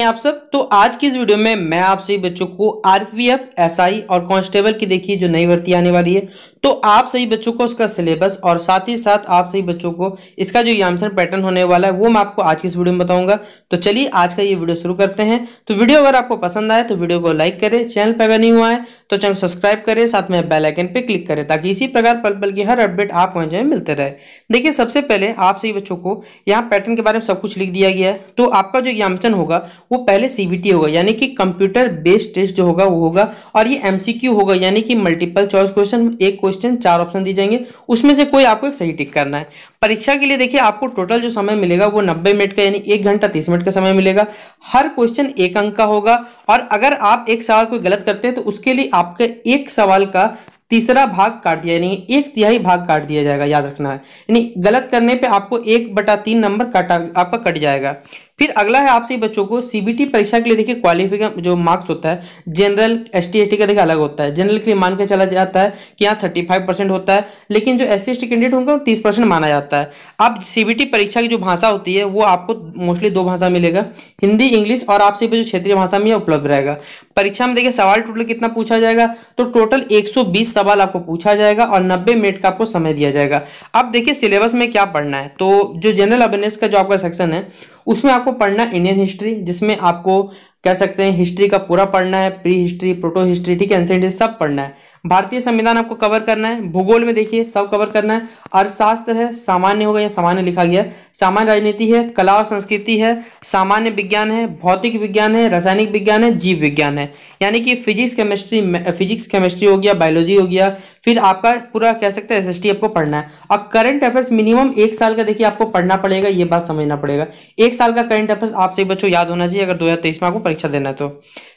आप सब तो आज की इस वीडियो में मैं आपसे बच्चों को आरपीएफ एसआई और कांस्टेबल की देखिए जो नई भर्ती आने वाली है तो आप सही बच्चों को उसका सिलेबस और साथ ही साथ आप सही बच्चों को इसका जो आंसर पैटर्न होने वाला है वो मैं आपको आज की इस वीडियो में बताऊंगा तो चलिए आज का ये वीडियो शुरू करते हैं तो वीडियो अगर आपको पसंद आए तो वीडियो को लाइक करें चैनल पर अगर नहीं हुआ है तो चैनल सब्सक्राइब करें साथ में बेलाइकन पर क्लिक करें ताकि इसी प्रकार पल पल की हर अपडेट आप आपको जो मिलते रहे देखिए सबसे पहले आप सही बच्चों को यहाँ पैटर्न के बारे में सब कुछ लिख दिया गया है तो आपका जो एग्जामिनेशन होगा वो पहले सीबीटी होगा यानी कि कंप्यूटर बेस्ड टेस्ट जो होगा वो होगा और ये एमसीक्यू होगा यानी कि मल्टीपल चॉइस क्वेश्चन एक क्वेश्चन चार ऑप्शन दिए जाएंगे उसमें से कोई आपको एक सही टिक करना है परीक्षा के लिए देखिए आपको टोटल जो समय मिलेगा वो नब्बे मिनट का यानी एक घंटा तीस मिनट का समय मिलेगा हर क्वेश्चन एक अंक का होगा और अगर आप एक सवाल कोई गलत करते हैं तो उसके लिए आपके एक सवाल का तीसरा भाग काट दिया यानी एक तिहाई भाग काट दिया जाएगा याद रखना है यानी गलत करने पे आपको एक बटा तीन नंबर काटा आपका कट जाएगा फिर अगला है आपसे बच्चों को सीबीटी परीक्षा के लिए देखिए क्वालिफिकेशन जो मार्क्स होता है जनरल एस टी का देखिए अलग होता है जनरल के लिए मान के चला जाता है कि यहाँ थर्टी फाइव परसेंट होता है लेकिन जो एस सी कैंडिडेट होंगे तीस परसेंट माना जाता है अब सीबीटी परीक्षा की जो भाषा होती है वो आपको मोस्टली दो भाषा मिलेगा हिंदी इंग्लिश और आपसे जो क्षेत्रीय भाषा में उपलब्ध रहेगा परीक्षा में देखिए सवाल टोटल कितना पूछा जाएगा तो टोटल एक सवाल आपको पूछा जाएगा और नब्बे मिनट का आपको समय दिया जाएगा अब देखिए सिलेबस में क्या पढ़ना है तो जो जनरल अवेयरनेस का जो आपका सेक्शन है उसमें आपको पढ़ना इंडियन हिस्ट्री जिसमें आपको कह सकते हैं हिस्ट्री का पूरा पढ़ना है प्री हिस्ट्री प्रोटो हिस्ट्री ठीक है एंसेंट हिस्ट्री सब पढ़ना है भारतीय संविधान आपको कवर करना है भूगोल में देखिए सब कवर करना है अर्थशास्त्र है सामान्य होगा या सामान्य लिखा गया सामान्य राजनीति है कला और संस्कृति है सामान्य विज्ञान है भौतिक विज्ञान है रासायनिक विज्ञान है जीव विज्ञान है यानी कि फिजिक्स केमिस्ट्री फिजिक्स केमिस्ट्री हो गया बायोलॉजी हो गया फिर आपका पूरा कह सकते हैं एस आपको पढ़ना है और करंट अफेयर्स मिनिमम एक साल का देखिए आपको पढ़ना पड़ेगा ये बात समझना पड़ेगा एक साल का करंट अफेयर्स आप सभी बच्चों याद होना चाहिए अगर दो में आपको परीक्षा देना है तो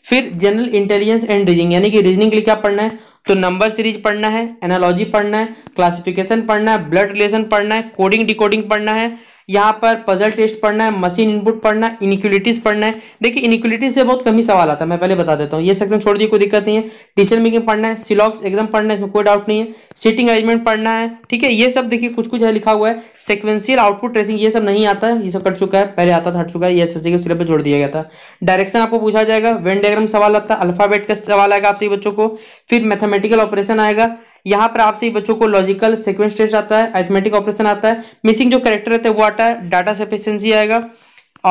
फिर जनरल इंटेलिजेंस एंड रीजनिंग यानी कि रीजनिंग के लिए क्या पढ़ना है तो नंबर सीरीज पढ़ना है एनालॉजी पढ़ना है क्लासिफिकेशन पढ़ना है ब्लड रिलेशन पढ़ना है कोडिंग डिकोडिंग पढ़ना है यहाँ पर पजल टेस्ट पढ़ना है मशीन इनपुट पढ़ना है इनिक्वलिटीज़ पढ़ना है देखिए इनिक्वलिटीज़ से बहुत कम ही सवाल आता है मैं पहले बता देता हूँ ये सेक्शन छोड़ दिए कोई दिक्कत नहीं है डिसीजन मेकिंग पढ़ना है सिलॉक्स एकदम पढ़ना है इसमें कोई डाउट नहीं है सीटिंग अरेंजमेंट पढ़ना है ठीक है ये सब देखिए कुछ कुछ है लिखा हुआ है सिक्वेंसियल आउटपुट ट्रेसिंग ये सब नहीं आता है ये सब कट चुका है पहले आता था हट चुका है ये एस के सिलेबस जोड़ दिया गया था डायरेक्शन आपको पूछा जाएगा वेन डायग्राम सवाल आता है अल्फाबेट का सवाल आएगा आपसे बच्चों को फिर मैथमेटिकल ऑपरेशन आएगा यहाँ पर आपसे बच्चों को लॉजिकल सिक्वेंस टेस्ट आता है एथमेटिक ऑपरेशन आता है मिसिंग जो करेक्टर रहता है वो आता है डाटा सफिशियंसी आएगा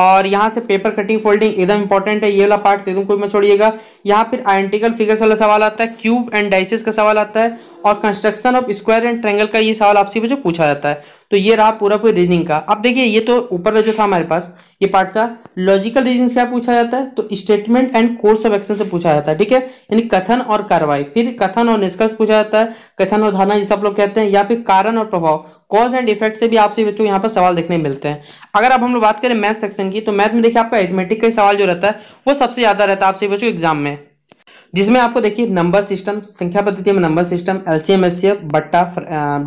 और यहाँ से पेपर कटिंग फोल्डिंग एकदम इंपॉर्टेंट है ये वाला पार्ट एकदम कोई मत छोड़िएगा यहाँ पर आइंटिकल फिगर्स वाला सवाल आता है क्यूब एंड डाइसिस का सवाल आता है और construction of square and triangle का ये सवाल आपसे जो पूछा जाता है तो ये रहा पूरा पूरी रीजनिंग का अब देखिए ये तो ऊपर जो था हमारे पास ये पार्ट था लॉजिकल रीजन क्या पूछा जाता है तो statement and course of action से पूछा जाता है ठीक है यानी कथन और कार्रवाई फिर कथन और निष्कर्ष पूछा जाता है कथन और धारणा जिसे आप लोग कहते हैं या फिर कारण और प्रभाव कॉज एंड इफेक्ट से भी आपसे बच्चों यहाँ पर सवाल देखने मिलते हैं अगर अब हम लोग बात करें मैथ सेक्शन की तो मैथ में देखिए आपका एथमेटिक का सवाल जो रहता है वो सबसे ज़्यादा रहता है आपसे बच्चों एग्जाम में जिसमें आपको देखिए नंबर सिस्टम संख्या पद्धति में नंबर सिस्टम एलसीएम एससीएफ बट्टा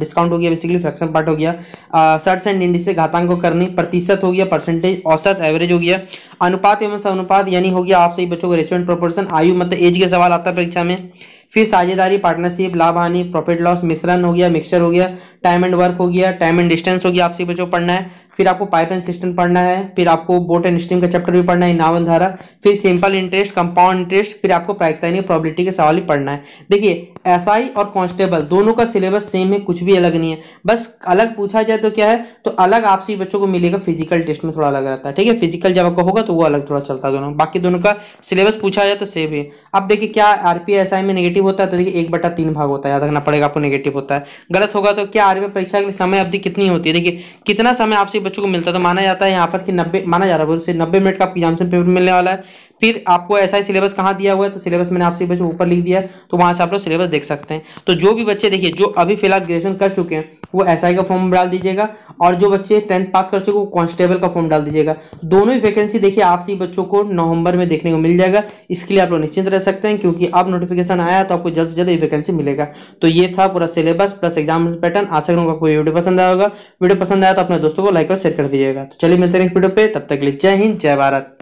डिस्काउंट हो गया बेसिकली फ्रैक्शन पार्ट हो गया सर्ट्स एंड इंडी से घातांक करनी प्रतिशत हो गया परसेंटेज औसत एवरेज हो गया अनुपात एवं अनुपात यानी हो गया आप सभी बच्चों को रेस्टोरेंट प्रोपोर्शन आयु मतलब एज के सवाल आता है परीक्षा में फिर साझेदारी पार्टनरशिप लाभ हानि प्रॉफिट लॉस मिश्रण हो गया मिक्सचर हो गया टाइम एंड वर्क हो गया टाइम एंड डिस्टेंस हो गया आप सभी बच्चों को पढ़ना है फिर आपको पाइप एंड सिस्टम पढ़ना है फिर आपको बोट एंड स्टीम का चैप्टर भी पढ़ना है नावन धारा फिर सिंपल इंटरेस्ट कंपाउंड इंटरेस्ट फिर आपको प्रायिकता प्रॉबिलिटी के सवाल ही पढ़ना है देखिए एस SI और कॉन्स्टेबल दोनों का सिलेबस सेम है कुछ भी अलग नहीं है बस अलग पूछा जाए तो क्या है तो अलग आपसे बच्चों को मिलेगा फिजिकल टेस्ट में थोड़ा अलग रहता है ठीक है फिजिकल जब आपका होगा तो वो अलग थोड़ा चलता है दोनों बाकी दोनों का सिलेबस पूछा जाए तो सेम है अब देखिए क्या आर पी एस आई में नेगेटिव होता है तो देखिए एक बटा तीन भाग होता है याद रखना पड़ेगा आपको नेगेटिव होता है गलत होगा तो क्या आर परीक्षा के लिए समय अवधि कितनी होती है देखिए कितना समय आपसे बच्चों को मिलता है तो माना जाता है यहाँ पर कि नब्बे माना जा रहा है बोलते नब्बे मिनट का आपको एग्जामेशन पेपर मिलने वाला है फिर आपको ऐसा ही सिलेबस कहाँ दिया हुआ है तो सिलेबस मैंने आपसे बच्चों ऊपर लिख दिया तो वहाँ से आप लोग सिलेबस देख सकते हैं तो जो भी बच्चे देखिए जो अभी फिलहाल ग्रेजुएशन कर चुके हैं वो एस का फॉर्म डाल दीजिएगा और जो बच्चे टेंथ पास कर चुके वो कॉन्स्टेबल का फॉर्म डाल दीजिएगा दोनों ही वैकेंसी देखिए आपसे बच्चों को नवंबर में देखने को मिल जाएगा इसके लिए आप लोग निश्चिंत रह सकते हैं क्योंकि अब नोटिफिकेशन आया तो आपको जल्द से जल्द वैकेंसी मिलेगा तो ये था पूरा सिलेबस प्लस एग्जाम पैटर्न आशा करूँगा कोई वीडियो पसंद आया होगा वीडियो पसंद आया तो अपने दोस्तों को लाइक शेयर कर दीजिएगा तो चलिए मिलते हैं नेक्स्ट वीडियो पे तब तक के लिए जय हिंद जय भारत